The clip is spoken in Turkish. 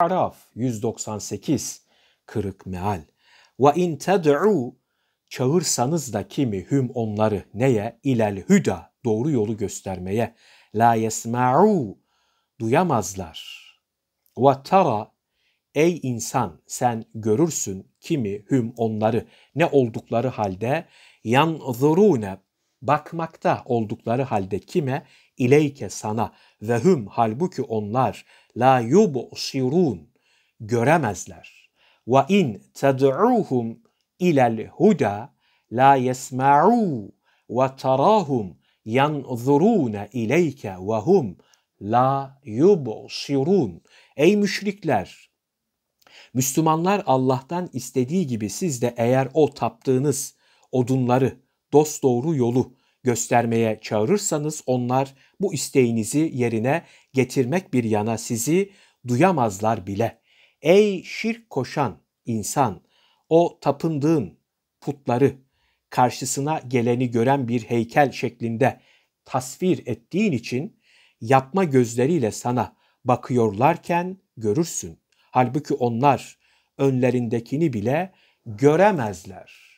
Araf 198 kırık meal. Ve in ted'u çağırsanız da kimi hüm onları neye ilel hüda doğru yolu göstermeye la yesma'u duyamazlar. Ve tara ey insan sen görürsün kimi hüm onları ne oldukları halde yanzurune bakmakta oldukları halde kime ileyke sana ve hüm halbuki onlar la yubsirun göremezler. Ve in ted'uhum ilal huda la yesma'u ve tarahum yanzurun ileyke ve hum la yubsirun. Ey müşrikler! Müslümanlar Allah'tan istediği gibi siz de eğer o taptığınız odunları, dosdoğru yolu, göstermeye çağırırsanız onlar bu isteğinizi yerine getirmek bir yana sizi duyamazlar bile. Ey şirk koşan insan, o tapındığın putları karşısına geleni gören bir heykel şeklinde tasvir ettiğin için yapma gözleriyle sana bakıyorlarken görürsün. Halbuki onlar önlerindekini bile göremezler.''